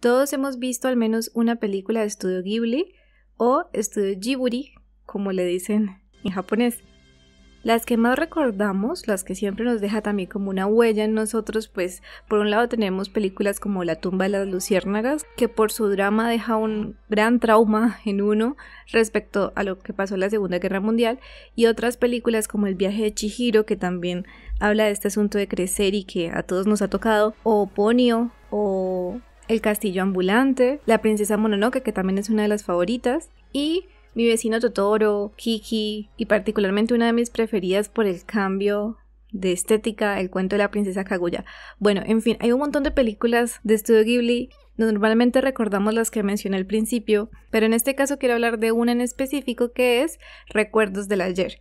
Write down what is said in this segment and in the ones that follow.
Todos hemos visto al menos una película de estudio Ghibli o estudio Jiburi, como le dicen en japonés. Las que más recordamos, las que siempre nos deja también como una huella en nosotros, pues por un lado tenemos películas como La tumba de las luciérnagas, que por su drama deja un gran trauma en uno respecto a lo que pasó en la Segunda Guerra Mundial, y otras películas como El viaje de Chihiro, que también habla de este asunto de crecer y que a todos nos ha tocado, o Ponio, o el Castillo Ambulante, La Princesa Mononoke, que también es una de las favoritas, y Mi vecino Totoro, Kiki, y particularmente una de mis preferidas por el cambio de estética, el cuento de la princesa Kaguya. Bueno, en fin, hay un montón de películas de Studio Ghibli. Normalmente recordamos las que mencioné al principio, pero en este caso quiero hablar de una en específico que es Recuerdos del Ayer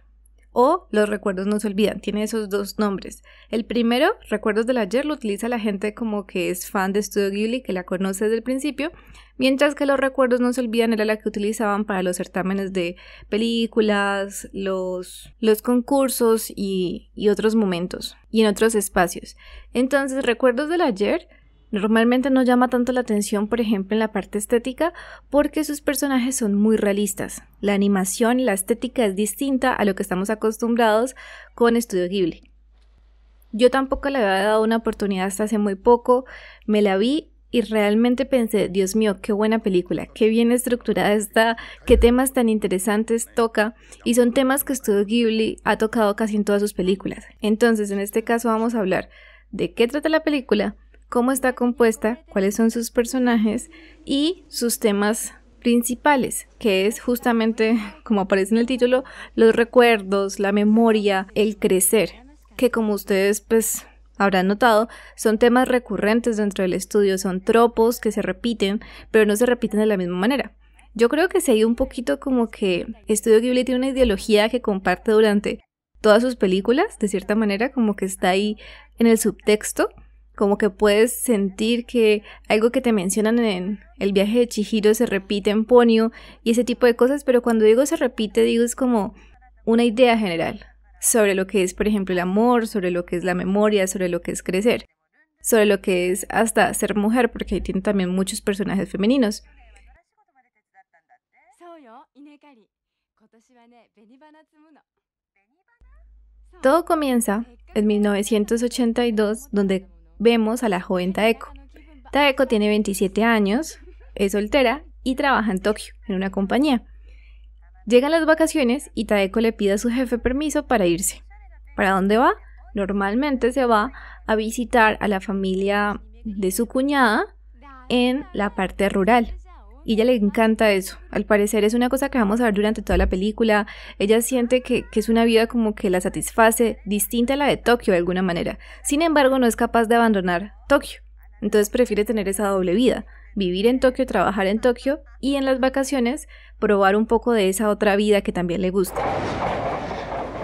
o Los recuerdos no se olvidan. Tiene esos dos nombres. El primero, Recuerdos del ayer, lo utiliza la gente como que es fan de Studio Ghibli, que la conoce desde el principio, mientras que Los recuerdos no se olvidan era la que utilizaban para los certámenes de películas, los, los concursos y otros momentos y en otros espacios. Entonces, Recuerdos del ayer Normalmente no llama tanto la atención, por ejemplo, en la parte estética, porque sus personajes son muy realistas. La animación y la estética es distinta a lo que estamos acostumbrados con Studio Ghibli. Yo tampoco le había dado una oportunidad hasta hace muy poco, me la vi y realmente pensé, Dios mío, qué buena película, qué bien estructurada está, qué temas tan interesantes toca, y son temas que Studio Ghibli ha tocado casi en todas sus películas. Entonces, en este caso vamos a hablar de qué trata la película, cómo está compuesta, cuáles son sus personajes y sus temas principales, que es justamente, como aparece en el título, los recuerdos, la memoria, el crecer, que como ustedes pues habrán notado, son temas recurrentes dentro del estudio, son tropos que se repiten, pero no se repiten de la misma manera. Yo creo que se hay un poquito como que Estudio Ghibli tiene una ideología que comparte durante todas sus películas, de cierta manera, como que está ahí en el subtexto, como que puedes sentir que algo que te mencionan en el viaje de Chihiro se repite en Ponio y ese tipo de cosas, pero cuando digo se repite, digo es como una idea general sobre lo que es, por ejemplo, el amor, sobre lo que es la memoria, sobre lo que es crecer, sobre lo que es hasta ser mujer, porque ahí tienen también muchos personajes femeninos. Todo comienza en 1982, donde vemos a la joven Taeko. Taeko tiene 27 años, es soltera y trabaja en Tokio, en una compañía. Llegan las vacaciones y Taeko le pide a su jefe permiso para irse. ¿Para dónde va? Normalmente se va a visitar a la familia de su cuñada en la parte rural y ella le encanta eso. Al parecer es una cosa que vamos a ver durante toda la película. Ella siente que, es una vida como que la satisface, distinta a la de Tokio de alguna manera. Sin embargo, no es capaz de abandonar Tokio. Entonces prefiere tener esa doble vida. Vivir en Tokio, trabajar en Tokio y en las vacaciones probar un poco de esa otra vida que también le gusta.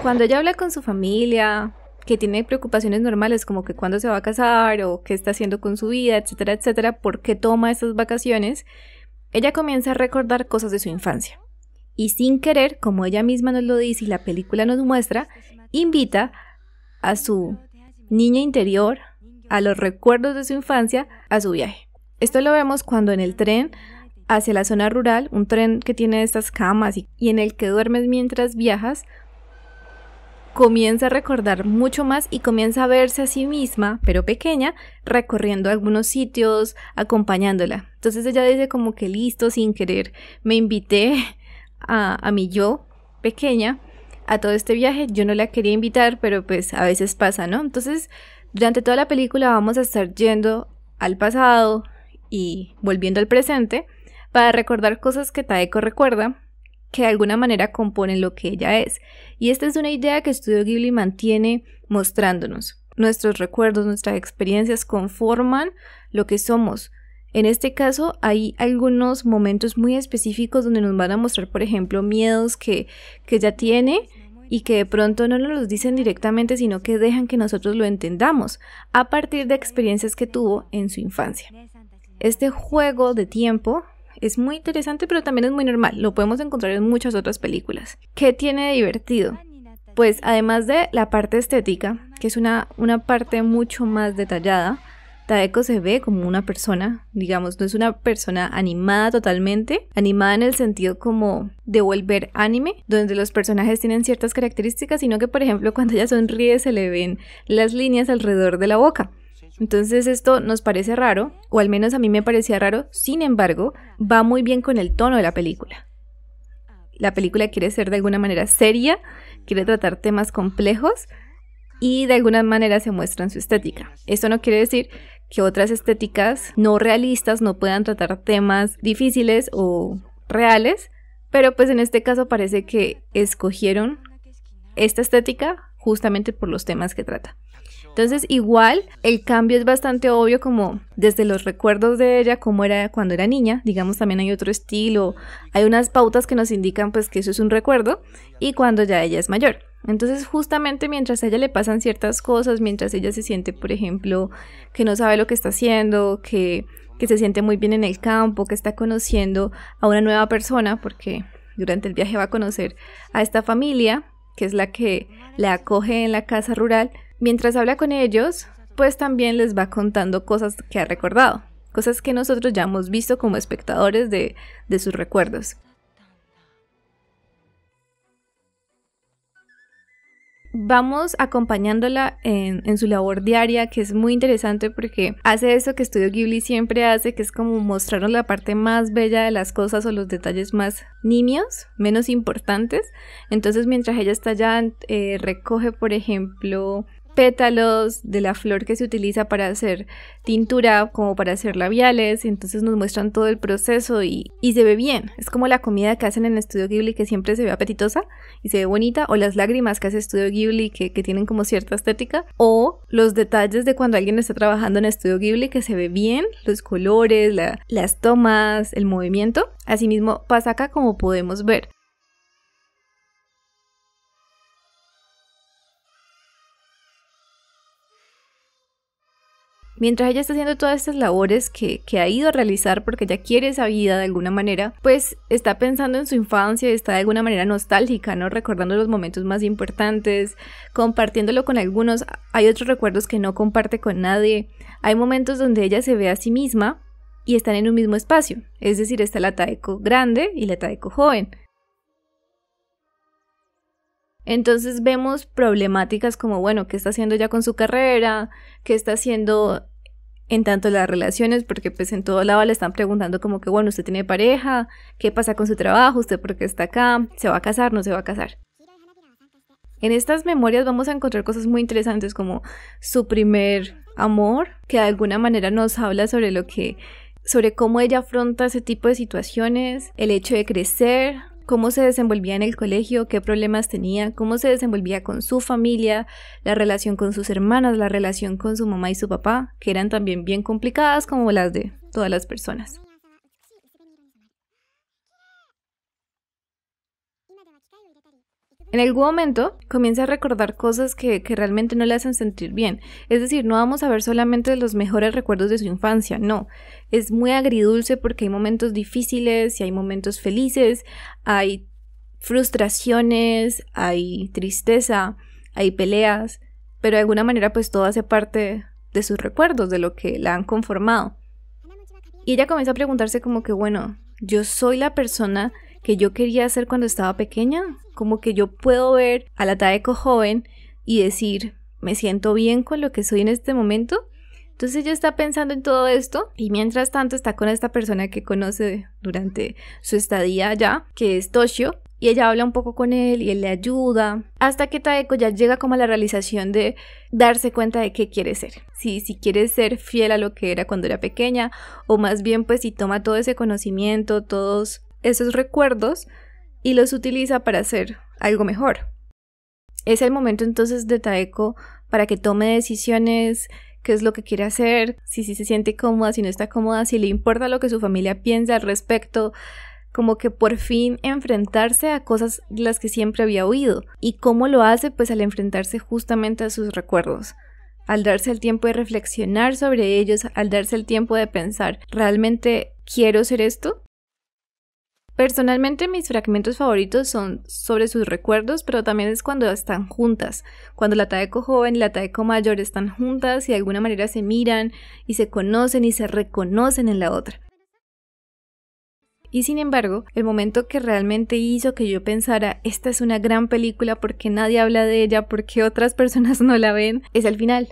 Cuando ella habla con su familia, que tiene preocupaciones normales como que cuándo se va a casar o qué está haciendo con su vida, etcétera, etcétera, por qué toma esas vacaciones, ella comienza a recordar cosas de su infancia. Y sin querer, como ella misma nos lo dice y la película nos muestra, invita a su niña interior, a los recuerdos de su infancia, a su viaje. Esto lo vemos cuando en el tren hacia la zona rural, un tren que tiene estas camas y, en el que duermes mientras viajas, comienza a recordar mucho más y comienza a verse a sí misma, pero pequeña, recorriendo algunos sitios, acompañándola. Entonces ella dice como que listo, sin querer, me invité a, a mi yo pequeña a todo este viaje. Yo no la quería invitar, pero pues a veces pasa, ¿no? Entonces, durante toda la película vamos a estar yendo al pasado y volviendo al presente para recordar cosas que Taeko recuerda que de alguna manera componen lo que ella es. Y esta es una idea que estudio Ghibli mantiene mostrándonos. Nuestros recuerdos, nuestras experiencias conforman lo que somos. En este caso hay algunos momentos muy específicos donde nos van a mostrar, por ejemplo, miedos que, que ella tiene y que de pronto no nos los dicen directamente, sino que dejan que nosotros lo entendamos a partir de experiencias que tuvo en su infancia. Este juego de tiempo es muy interesante, pero también es muy normal. Lo podemos encontrar en muchas otras películas. ¿Qué tiene de divertido? Pues además de la parte estética, que es una, una parte mucho más detallada, Taeko se ve como una persona, digamos, no es una persona animada totalmente, animada en el sentido como de volver anime, donde los personajes tienen ciertas características, sino que por ejemplo cuando ella sonríe se le ven las líneas alrededor de la boca. Entonces esto nos parece raro, o al menos a mí me parecía raro, sin embargo, va muy bien con el tono de la película. La película quiere ser de alguna manera seria, quiere tratar temas complejos y de alguna manera se muestra en su estética. Esto no quiere decir que otras estéticas no realistas no puedan tratar temas difíciles o reales, pero pues en este caso parece que escogieron esta estética justamente por los temas que trata. Entonces igual el cambio es bastante obvio como desde los recuerdos de ella, como era cuando era niña, digamos también hay otro estilo, hay unas pautas que nos indican pues que eso es un recuerdo y cuando ya ella es mayor. Entonces justamente mientras a ella le pasan ciertas cosas, mientras ella se siente por ejemplo que no sabe lo que está haciendo, que, que se siente muy bien en el campo, que está conociendo a una nueva persona porque durante el viaje va a conocer a esta familia que es la que la acoge en la casa rural, Mientras habla con ellos, pues también les va contando cosas que ha recordado, cosas que nosotros ya hemos visto como espectadores de, de sus recuerdos. vamos acompañándola en, en, su labor diaria, que es muy interesante porque hace eso que Estudio Ghibli siempre hace, que es como mostrarnos la parte más bella de las cosas o los detalles más nimios, menos importantes. Entonces, mientras ella está allá, eh, recoge, por ejemplo, pétalos de la flor que se utiliza para hacer tintura, como para hacer labiales, entonces nos muestran todo el proceso y, se ve bien. Es como la comida que hacen en Estudio Ghibli que siempre se ve apetitosa y se ve bonita, o las lágrimas que hace Estudio Ghibli que, tienen como cierta estética, o los detalles de cuando alguien está trabajando en Estudio Ghibli que se ve bien, los colores, las tomas, el movimiento. Asimismo pasa acá como podemos ver. Mientras ella está haciendo todas estas labores que, ha ido a realizar porque ella quiere esa vida de alguna manera, pues está pensando en su infancia, y está de alguna manera nostálgica, ¿no? Recordando los momentos más importantes, compartiéndolo con algunos. Hay otros recuerdos que no comparte con nadie. Hay momentos donde ella se ve a sí misma y están en un mismo espacio. Es decir, está la Taeko grande y la Taeko joven. Entonces vemos problemáticas como, bueno, ¿qué está haciendo ya con su carrera? ¿Qué está haciendo en tanto las relaciones? Porque pues en todo lado le están preguntando como que, bueno, usted tiene pareja, ¿qué pasa con su trabajo? ¿Usted por qué está acá? ¿Se va a casar? ¿No se va a casar? En estas memorias vamos a encontrar cosas muy interesantes como su primer amor, que de alguna manera nos habla sobre lo que sobre cómo ella afronta ese tipo de situaciones, el hecho de crecer, cómo se desenvolvía en el colegio, qué problemas tenía, cómo se desenvolvía con su familia, la relación con sus hermanas, la relación con su mamá y su papá, que eran también bien complicadas como las de todas las personas. En algún momento comienza a recordar cosas que, realmente no le hacen sentir bien. Es decir, no vamos a ver solamente los mejores recuerdos de su infancia, no. Es muy agridulce porque hay momentos difíciles y hay momentos felices, hay frustraciones, hay tristeza, hay peleas, pero de alguna manera pues todo hace parte de sus recuerdos, de lo que la han conformado. Y ella comienza a preguntarse como que, bueno, yo soy la persona que yo quería hacer cuando estaba pequeña. Como que yo puedo ver a la Taeko joven y decir, me siento bien con lo que soy en este momento. Entonces ella está pensando en todo esto y mientras tanto está con esta persona que conoce durante su estadía allá, que es Toshio, y ella habla un poco con él y él le ayuda, hasta que Taeko ya llega como a la realización de darse cuenta de qué quiere ser. Si, si quiere ser fiel a lo que era cuando era pequeña, o más bien pues si toma todo ese conocimiento, todos esos recuerdos y los utiliza para hacer algo mejor. Es el momento entonces de Taeko para que tome decisiones, qué es lo que quiere hacer, si, si se siente cómoda, si no está cómoda, si le importa lo que su familia piensa al respecto, como que por fin enfrentarse a cosas las que siempre había oído. ¿Y cómo lo hace? Pues al enfrentarse justamente a sus recuerdos al darse el tiempo de reflexionar sobre ellos, al darse el tiempo de pensar, ¿realmente quiero ser esto? Personalmente mis fragmentos favoritos son sobre sus recuerdos, pero también es cuando están juntas, cuando la Taeko joven y la Taeko mayor están juntas y de alguna manera se miran y se conocen y se reconocen en la otra. Y sin embargo, el momento que realmente hizo que yo pensara, esta es una gran película porque nadie habla de ella, porque otras personas no la ven, es al final,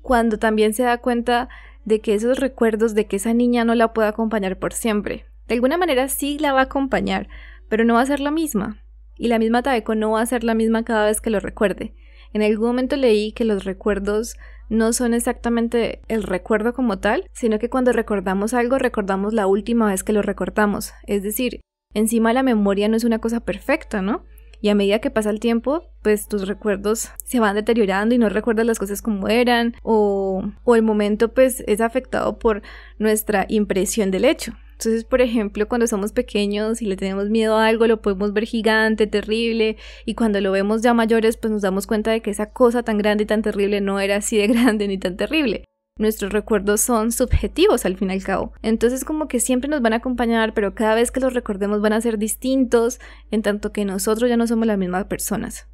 cuando también se da cuenta de que esos recuerdos de que esa niña no la puede acompañar por siempre, de alguna manera sí la va a acompañar, pero no va a ser la misma. Y la misma tabeco no va a ser la misma cada vez que lo recuerde. En algún momento leí que los recuerdos no son exactamente el recuerdo como tal, sino que cuando recordamos algo recordamos la última vez que lo recordamos. Es decir, encima la memoria no es una cosa perfecta, ¿no? Y a medida que pasa el tiempo, pues tus recuerdos se van deteriorando y no recuerdas las cosas como eran, o, o el momento pues es afectado por nuestra impresión del hecho. Entonces, por ejemplo, cuando somos pequeños y le tenemos miedo a algo, lo podemos ver gigante, terrible, y cuando lo vemos ya mayores, pues nos damos cuenta de que esa cosa tan grande y tan terrible no era así de grande ni tan terrible. Nuestros recuerdos son subjetivos al fin y al cabo. Entonces como que siempre nos van a acompañar, pero cada vez que los recordemos van a ser distintos, en tanto que nosotros ya no somos las mismas personas.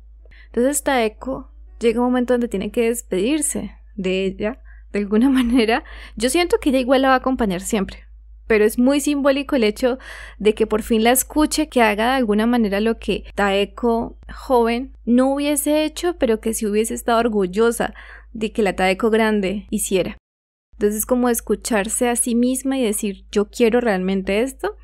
Entonces esta eco llega un momento donde tiene que despedirse de ella, de alguna manera. Yo siento que ella igual la va a acompañar siempre pero es muy simbólico el hecho de que por fin la escuche, que haga de alguna manera lo que Taeko joven no hubiese hecho, pero que sí hubiese estado orgullosa de que la Taeko grande hiciera. Entonces como escucharse a sí misma y decir yo quiero realmente esto.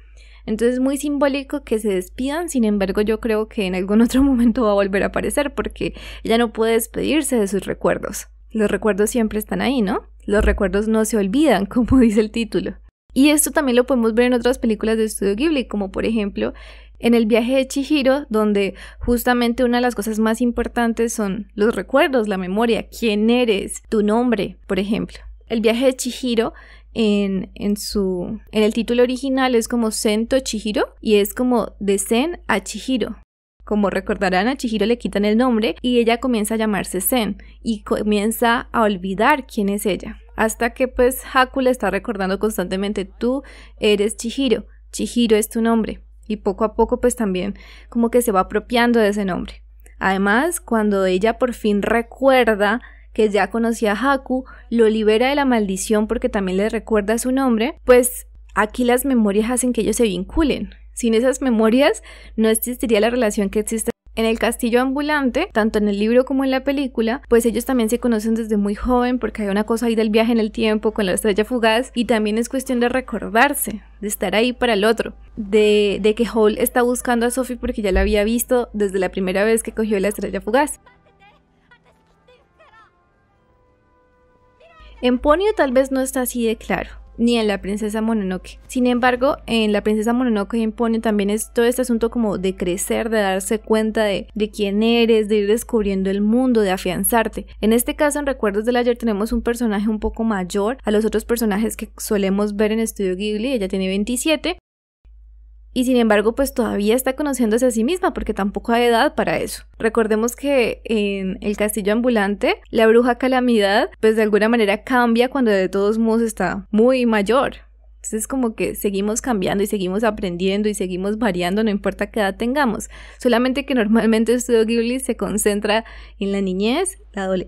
Entonces es muy simbólico que se despidan, sin embargo yo creo que en algún otro momento va a volver a aparecer porque ella no puede despedirse de sus recuerdos. Los recuerdos siempre están ahí, ¿no? Los recuerdos no se olvidan, como dice el título. Y esto también lo podemos ver en otras películas de Estudio Ghibli, como por ejemplo en el viaje de Chihiro, donde justamente una de las cosas más importantes son los recuerdos, la memoria, quién eres, tu nombre, por ejemplo. El viaje de Chihiro en, en, el título original es como to Chihiro y es como de Zen a Chihiro. Como recordarán, a Chihiro le quitan el nombre y ella comienza a llamarse Zen y comienza a olvidar quién es ella. Hasta que pues Haku le está recordando constantemente, tú eres Chihiro, Chihiro es tu nombre. Y poco a poco pues también como que se va apropiando de ese nombre. Además, cuando ella por fin recuerda que ya conocía a Haku, lo libera de la maldición porque también le recuerda su nombre, pues aquí las memorias hacen que ellos se vinculen. Sin esas memorias no existiría la relación que existe en el castillo ambulante, tanto en el libro como en la película, pues ellos también se conocen desde muy joven porque hay una cosa ahí del viaje en el tiempo con la estrella fugaz y también es cuestión de recordarse, de estar ahí para el otro, de, de que Hall está buscando a Sophie porque ya la había visto desde la primera vez que cogió la estrella fugaz. En Ponio tal vez no está así de claro ni en La Princesa Mononoke. Sin embargo, en La Princesa Mononoke impone también es todo este asunto como de crecer, de darse cuenta de, de quién eres, de ir descubriendo el mundo, de afianzarte. En este caso, en Recuerdos del Ayer tenemos un personaje un poco mayor a los otros personajes que solemos ver en Estudio Ghibli, ella tiene 27 y sin embargo pues todavía está conociéndose a sí misma porque tampoco hay edad para eso. Recordemos que en el castillo ambulante la bruja calamidad pues de alguna manera cambia cuando de todos modos está muy mayor. Entonces es como que seguimos cambiando y seguimos aprendiendo y seguimos variando, no importa qué edad tengamos. Solamente que normalmente el estudio Ghibli se concentra en la niñez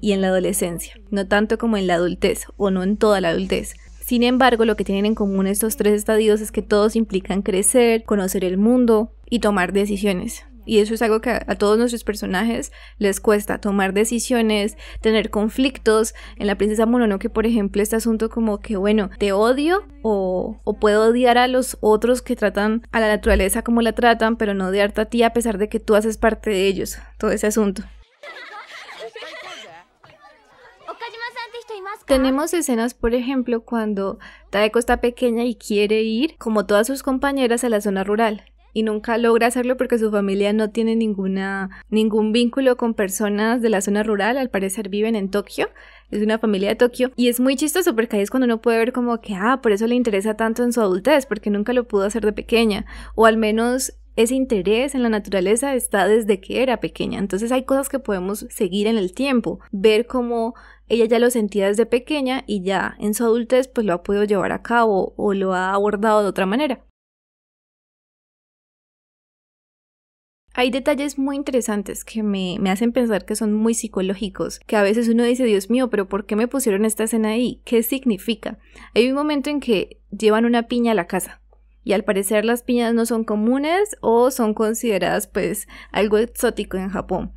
y en la adolescencia, no tanto como en la adultez o no en toda la adultez. Sin embargo, lo que tienen en común estos tres estadios es que todos implican crecer, conocer el mundo y tomar decisiones. Y eso es algo que a todos nuestros personajes les cuesta, tomar decisiones, tener conflictos. En la princesa que por ejemplo, este asunto como que, bueno, te odio o, o, puedo odiar a los otros que tratan a la naturaleza como la tratan, pero no odiarte a ti a pesar de que tú haces parte de ellos, todo ese asunto. Tenemos escenas, por ejemplo, cuando Taeko está pequeña y quiere ir, como todas sus compañeras, a la zona rural. Y nunca logra hacerlo porque su familia no tiene ninguna, ningún vínculo con personas de la zona rural. Al parecer viven en Tokio. Es una familia de Tokio. Y es muy chistoso porque ahí es cuando uno puede ver como que, ah, por eso le interesa tanto en su adultez, porque nunca lo pudo hacer de pequeña. O al menos ese interés en la naturaleza está desde que era pequeña. Entonces hay cosas que podemos seguir en el tiempo, ver cómo ella ya lo sentía desde pequeña y ya en su adultez pues lo ha podido llevar a cabo o lo ha abordado de otra manera. Hay detalles muy interesantes que me, hacen pensar que son muy psicológicos, que a veces uno dice, Dios mío, pero ¿por qué me pusieron esta escena ahí? ¿Qué significa? Hay un momento en que llevan una piña a la casa y al parecer las piñas no son comunes o son consideradas pues algo exótico en Japón.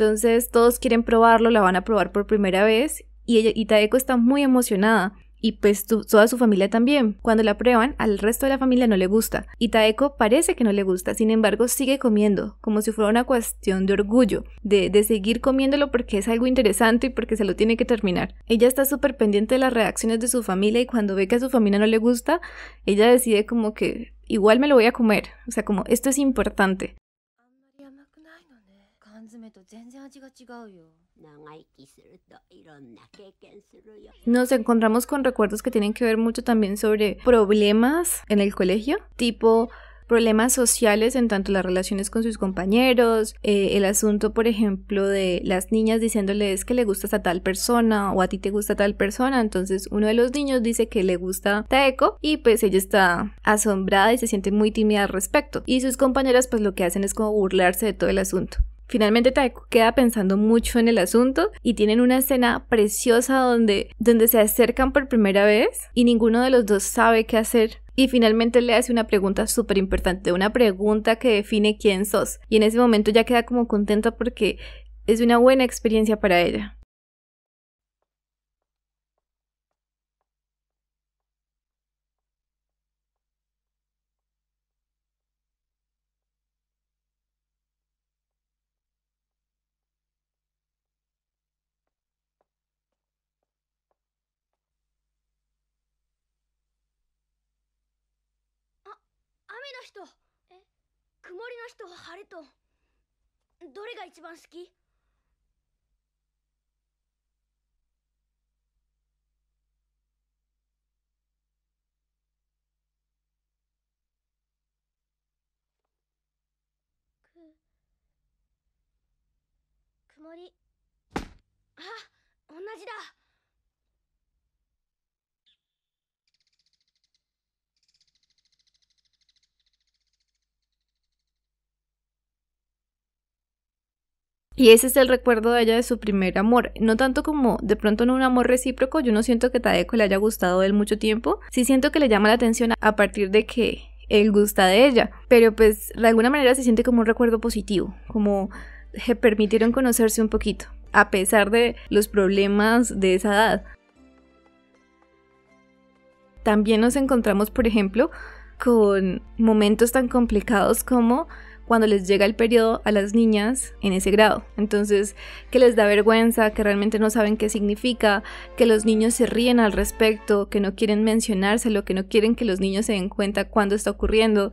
Entonces todos quieren probarlo, la van a probar por primera vez y, Taeko está muy emocionada y pues toda su familia también. Cuando la prueban, al resto de la familia no le gusta. Y Taeko parece que no le gusta, sin embargo sigue comiendo, como si fuera una cuestión de orgullo, de, de seguir comiéndolo porque es algo interesante y porque se lo tiene que terminar. Ella está súper pendiente de las reacciones de su familia y cuando ve que a su familia no le gusta, ella decide como que igual me lo voy a comer, o sea, como esto es importante. Nos encontramos con recuerdos que tienen que ver mucho también sobre problemas en el colegio, tipo problemas sociales en tanto las relaciones con sus compañeros, eh, el asunto, por ejemplo, de las niñas diciéndoles que le gustas a tal persona o a ti te gusta tal persona. Entonces uno de los niños dice que le gusta Taeko y pues ella está asombrada y se siente muy tímida al respecto. Y sus compañeras pues lo que hacen es como burlarse de todo el asunto. Finalmente Taeko queda pensando mucho en el asunto y tienen una escena preciosa donde, donde se acercan por primera vez y ninguno de los dos sabe qué hacer. Y finalmente le hace una pregunta súper importante, una pregunta que define quién sos. Y en ese momento ya queda como contenta porque es una buena experiencia para ella. 日え曇りの人と晴れとどれが一番好きく曇りあ同じだ Y ese es el recuerdo de ella de su primer amor. No tanto como de pronto en un amor recíproco, yo no siento que Tadeko le haya gustado él mucho tiempo. Sí siento que le llama la atención a partir de que él gusta de ella. Pero pues de alguna manera se siente como un recuerdo positivo, como que permitieron conocerse un poquito, a pesar de los problemas de esa edad. También nos encontramos, por ejemplo, con momentos tan complicados como cuando les llega el periodo a las niñas en ese grado. Entonces, que les da vergüenza, que realmente no saben qué significa, que los niños se ríen al respecto, que no quieren mencionárselo, que no quieren que los niños se den cuenta cuando está ocurriendo.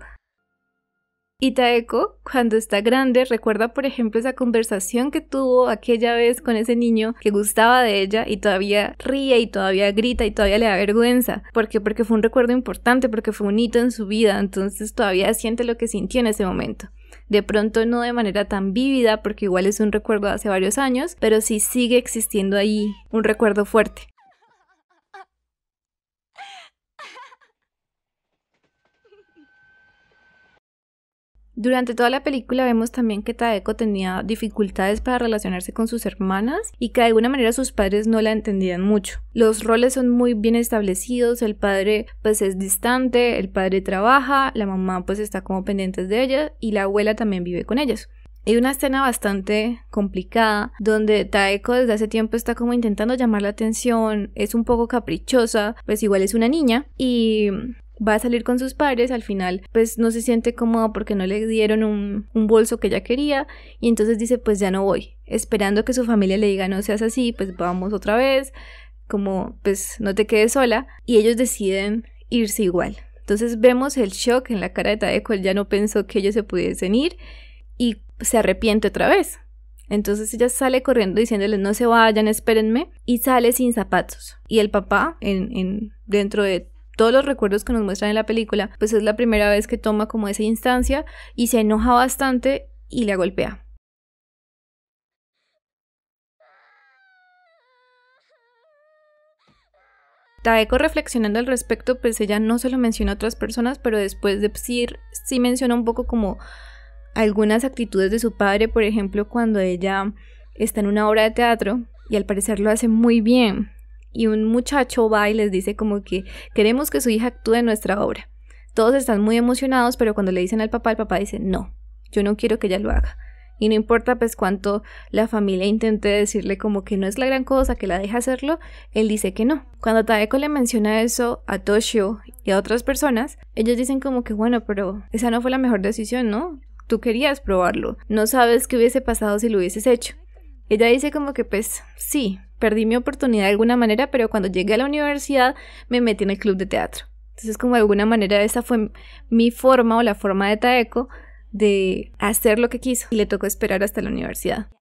Y Taeko, cuando está grande, recuerda, por ejemplo, esa conversación que tuvo aquella vez con ese niño que gustaba de ella y todavía ríe y todavía grita y todavía le da vergüenza. ¿Por qué? Porque fue un recuerdo importante, porque fue un hito en su vida, entonces todavía siente lo que sintió en ese momento de pronto no de manera tan vívida porque igual es un recuerdo de hace varios años, pero sí sigue existiendo ahí un recuerdo fuerte. Durante toda la película vemos también que Taeko tenía dificultades para relacionarse con sus hermanas y que de alguna manera sus padres no la entendían mucho. Los roles son muy bien establecidos, el padre pues es distante, el padre trabaja, la mamá pues está como pendientes de ella y la abuela también vive con ellas. Hay una escena bastante complicada donde Taeko desde hace tiempo está como intentando llamar la atención, es un poco caprichosa, pues igual es una niña y va a salir con sus padres, al final pues no se siente cómodo porque no le dieron un, bolso que ella quería y entonces dice pues ya no voy, esperando que su familia le diga no seas así, pues vamos otra vez, como pues no te quedes sola y ellos deciden irse igual. Entonces vemos el shock en la cara de Tadeco, él ya no pensó que ellos se pudiesen ir y se arrepiente otra vez. Entonces ella sale corriendo diciéndoles no se vayan, espérenme, y sale sin zapatos. Y el papá, en, en, dentro de todos los recuerdos que nos muestran en la película, pues es la primera vez que toma como esa instancia y se enoja bastante y la golpea. Taeko reflexionando al respecto, pues ella no se lo menciona a otras personas, pero después de Psir sí menciona un poco como algunas actitudes de su padre, por ejemplo, cuando ella está en una obra de teatro y al parecer lo hace muy bien, y un muchacho va y les dice como que queremos que su hija actúe en nuestra obra. Todos están muy emocionados, pero cuando le dicen al papá, el papá dice, no, yo no quiero que ella lo haga. Y no importa pues cuánto la familia intente decirle como que no es la gran cosa, que la deja hacerlo, él dice que no. Cuando Taeko le menciona eso a Toshio y a otras personas, ellos dicen como que bueno, pero esa no fue la mejor decisión, ¿no? Tú querías probarlo, no sabes qué hubiese pasado si lo hubieses hecho. Ella dice como que pues sí, perdí mi oportunidad de alguna manera, pero cuando llegué a la universidad me metí en el club de teatro. Entonces, como de alguna manera, esa fue mi forma o la forma de Taeko de hacer lo que quiso. Y le tocó esperar hasta la universidad.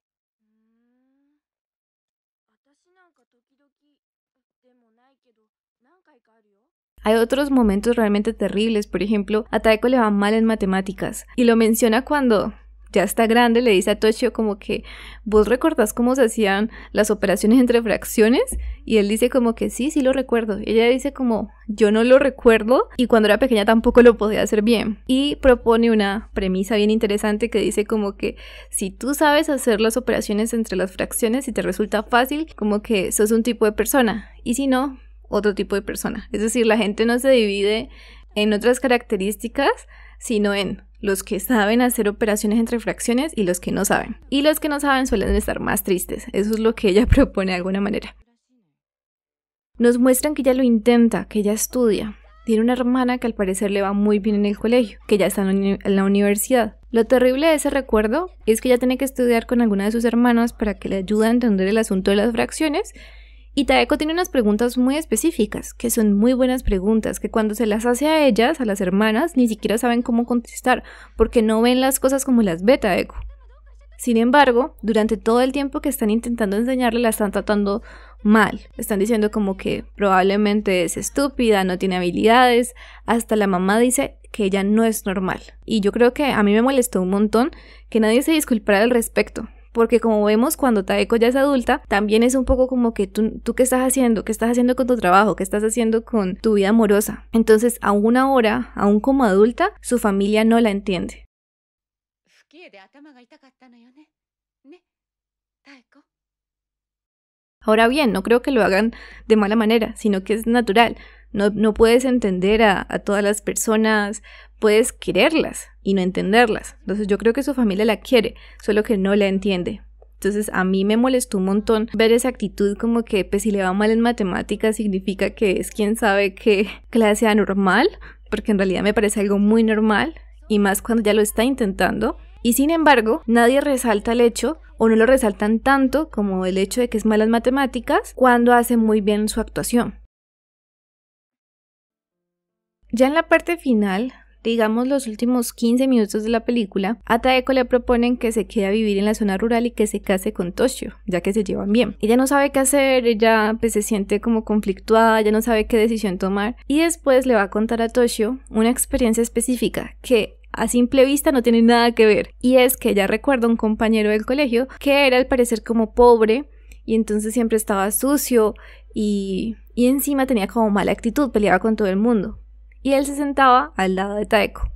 Hay otros momentos realmente terribles, por ejemplo, a Taeko le va mal en matemáticas y lo menciona cuando ya está grande, le dice a Toshio como que, ¿vos recordás cómo se hacían las operaciones entre fracciones? Y él dice como que sí, sí lo recuerdo. ella dice como, yo no lo recuerdo y cuando era pequeña tampoco lo podía hacer bien. Y propone una premisa bien interesante que dice como que si tú sabes hacer las operaciones entre las fracciones y te resulta fácil, como que sos un tipo de persona. Y si no, otro tipo de persona. Es decir, la gente no se divide en otras características, sino en los que saben hacer operaciones entre fracciones y los que no saben. Y los que no saben suelen estar más tristes, eso es lo que ella propone de alguna manera. Nos muestran que ella lo intenta, que ella estudia. Tiene una hermana que al parecer le va muy bien en el colegio, que ya está en la, universidad. Lo terrible de ese recuerdo es que ella tiene que estudiar con alguna de sus hermanas para que le ayude a entender el asunto de las fracciones y Taeko tiene unas preguntas muy específicas, que son muy buenas preguntas, que cuando se las hace a ellas, a las hermanas, ni siquiera saben cómo contestar, porque no ven las cosas como las ve Taeko. Sin embargo, durante todo el tiempo que están intentando enseñarle, la están tratando mal. Están diciendo como que probablemente es estúpida, no tiene habilidades. Hasta la mamá dice que ella no es normal. Y yo creo que a mí me molestó un montón que nadie se disculpara al respecto porque como vemos cuando Taeko ya es adulta, también es un poco como que tú, qué estás haciendo, qué estás haciendo con tu trabajo, qué estás haciendo con tu vida amorosa. Entonces, aún ahora, aún como adulta, su familia no la entiende. Ahora bien, no creo que lo hagan de mala manera, sino que es natural. No, puedes entender a, todas las personas, puedes quererlas y no entenderlas. Entonces yo creo que su familia la quiere, solo que no la entiende. Entonces a mí me molestó un montón ver esa actitud como que pues si le va mal en matemáticas significa que es quien sabe qué clase anormal, porque en realidad me parece algo muy normal y más cuando ya lo está intentando. Y sin embargo, nadie resalta el hecho o no lo resaltan tanto como el hecho de que es en matemáticas cuando hace muy bien su actuación. Ya en la parte final, digamos los últimos 15 minutos de la película, a Taeko le proponen que se quede a vivir en la zona rural y que se case con Toshio, ya que se llevan bien. Ella no sabe qué hacer, ella pues, se siente como conflictuada, ya no sabe qué decisión tomar y después le va a contar a Toshio una experiencia específica que a simple vista no tiene nada que ver y es que ella recuerda a un compañero del colegio que era al parecer como pobre y entonces siempre estaba sucio y, y encima tenía como mala actitud, peleaba con todo el mundo y él se sentaba al lado de Taeko.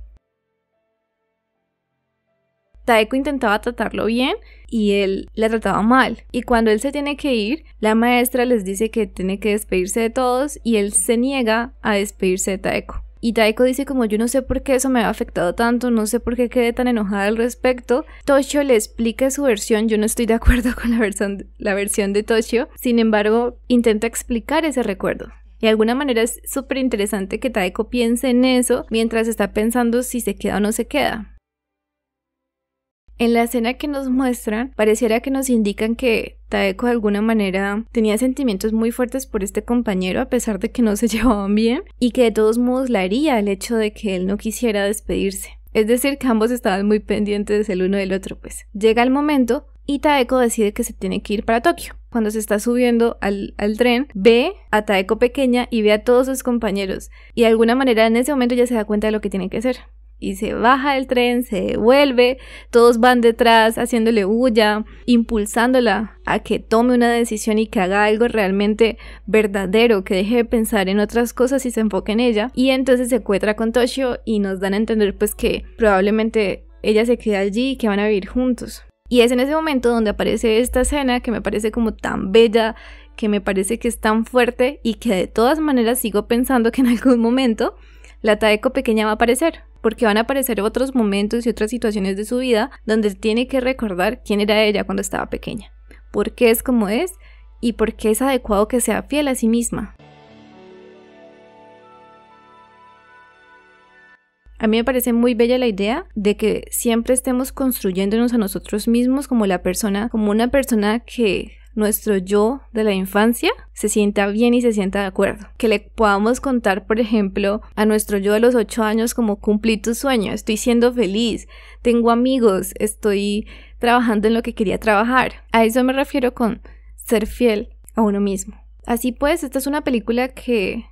Taeko intentaba tratarlo bien y él la trataba mal. Y cuando él se tiene que ir, la maestra les dice que tiene que despedirse de todos y él se niega a despedirse de Taeko. Y Taeko dice como yo no sé por qué eso me ha afectado tanto, no sé por qué quedé tan enojada al respecto. Toshio le explica su versión, yo no estoy de acuerdo con la versión, la versión de Toshio, sin embargo intenta explicar ese recuerdo. Y de alguna manera es súper interesante que Taeko piense en eso mientras está pensando si se queda o no se queda. En la escena que nos muestran, pareciera que nos indican que Taeko de alguna manera tenía sentimientos muy fuertes por este compañero a pesar de que no se llevaban bien y que de todos modos la haría el hecho de que él no quisiera despedirse. Es decir, que ambos estaban muy pendientes el uno del otro, pues. Llega el momento y Taeko decide que se tiene que ir para Tokio cuando se está subiendo al, tren, ve a Taeko pequeña y ve a todos sus compañeros. Y de alguna manera en ese momento ya se da cuenta de lo que tiene que hacer. Y se baja del tren, se vuelve todos van detrás haciéndole huya impulsándola a que tome una decisión y que haga algo realmente verdadero, que deje de pensar en otras cosas y se enfoque en ella. Y entonces se encuentra con Toshio y nos dan a entender pues que probablemente ella se queda allí y que van a vivir juntos. Y es en ese momento donde aparece esta escena que me parece como tan bella, que me parece que es tan fuerte y que de todas maneras sigo pensando que en algún momento la Taeko pequeña va a aparecer, porque van a aparecer otros momentos y otras situaciones de su vida donde tiene que recordar quién era ella cuando estaba pequeña, por qué es como es y por qué es adecuado que sea fiel a sí misma. A mí me parece muy bella la idea de que siempre estemos construyéndonos a nosotros mismos como la persona, como una persona que nuestro yo de la infancia se sienta bien y se sienta de acuerdo. Que le podamos contar, por ejemplo, a nuestro yo de los ocho años como cumplí tu sueño, estoy siendo feliz, tengo amigos, estoy trabajando en lo que quería trabajar. A eso me refiero con ser fiel a uno mismo. Así pues, esta es una película que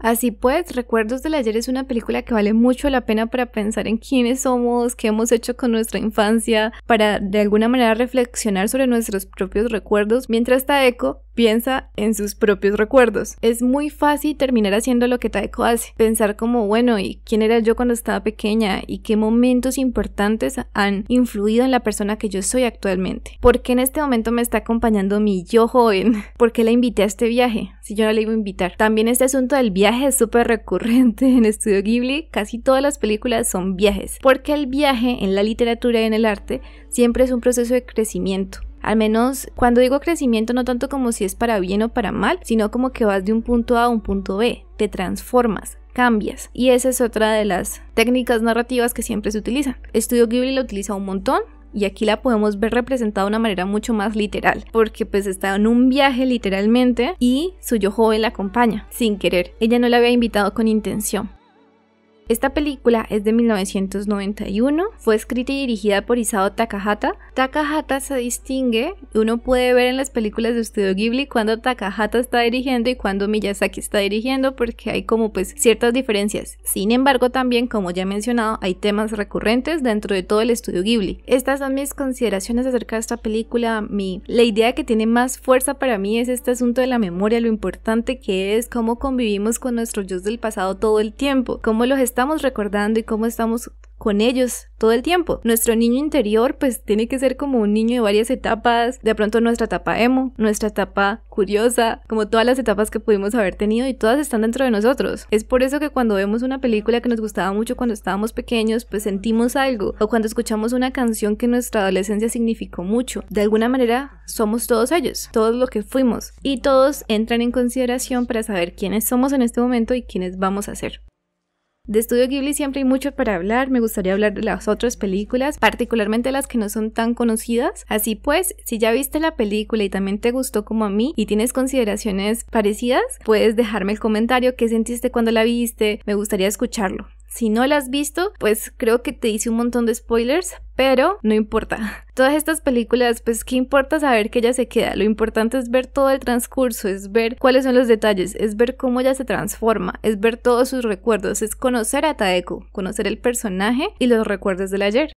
Así pues, Recuerdos del Ayer es una película que vale mucho la pena para pensar en quiénes somos, qué hemos hecho con nuestra infancia, para de alguna manera reflexionar sobre nuestros propios recuerdos, mientras está Eco piensa en sus propios recuerdos. Es muy fácil terminar haciendo lo que Taeko hace, pensar como, bueno, ¿y quién era yo cuando estaba pequeña? ¿Y qué momentos importantes han influido en la persona que yo soy actualmente? ¿Por qué en este momento me está acompañando mi yo joven? ¿Por qué la invité a este viaje? Si yo no la iba a invitar. También este asunto del viaje es súper recurrente en Estudio Ghibli, casi todas las películas son viajes, porque el viaje en la literatura y en el arte siempre es un proceso de crecimiento. Al menos cuando digo crecimiento no tanto como si es para bien o para mal, sino como que vas de un punto A a un punto B, te transformas, cambias. Y esa es otra de las técnicas narrativas que siempre se utilizan. Estudio Ghibli lo utiliza un montón. Y aquí la podemos ver representada de una manera mucho más literal, porque pues está en un viaje literalmente y su yo joven la acompaña, sin querer. Ella no la había invitado con intención, esta película es de 1991, fue escrita y dirigida por Isao Takahata. Takahata se distingue, uno puede ver en las películas de Studio Ghibli cuando Takahata está dirigiendo y cuando Miyazaki está dirigiendo porque hay como pues ciertas diferencias. Sin embargo, también como ya he mencionado, hay temas recurrentes dentro de todo el estudio Ghibli. Estas son mis consideraciones acerca de esta película. Mi, la idea que tiene más fuerza para mí es este asunto de la memoria, lo importante que es, cómo convivimos con nuestros yo del pasado todo el tiempo, cómo los está recordando y cómo estamos con ellos todo el tiempo. Nuestro niño interior pues tiene que ser como un niño de varias etapas, de pronto nuestra etapa emo, nuestra etapa curiosa, como todas las etapas que pudimos haber tenido y todas están dentro de nosotros. Es por eso que cuando vemos una película que nos gustaba mucho cuando estábamos pequeños pues sentimos algo o cuando escuchamos una canción que nuestra adolescencia significó mucho. De alguna manera somos todos ellos, todos lo que fuimos y todos entran en consideración para saber quiénes somos en este momento y quiénes vamos a ser. De Estudio Ghibli siempre hay mucho para hablar, me gustaría hablar de las otras películas, particularmente las que no son tan conocidas. Así pues, si ya viste la película y también te gustó como a mí y tienes consideraciones parecidas, puedes dejarme el comentario qué sentiste cuando la viste, me gustaría escucharlo. Si no la has visto, pues creo que te hice un montón de spoilers, pero no importa. Todas estas películas, pues qué importa saber que ella se queda. Lo importante es ver todo el transcurso, es ver cuáles son los detalles, es ver cómo ella se transforma, es ver todos sus recuerdos, es conocer a Taeko, conocer el personaje y los recuerdos del ayer.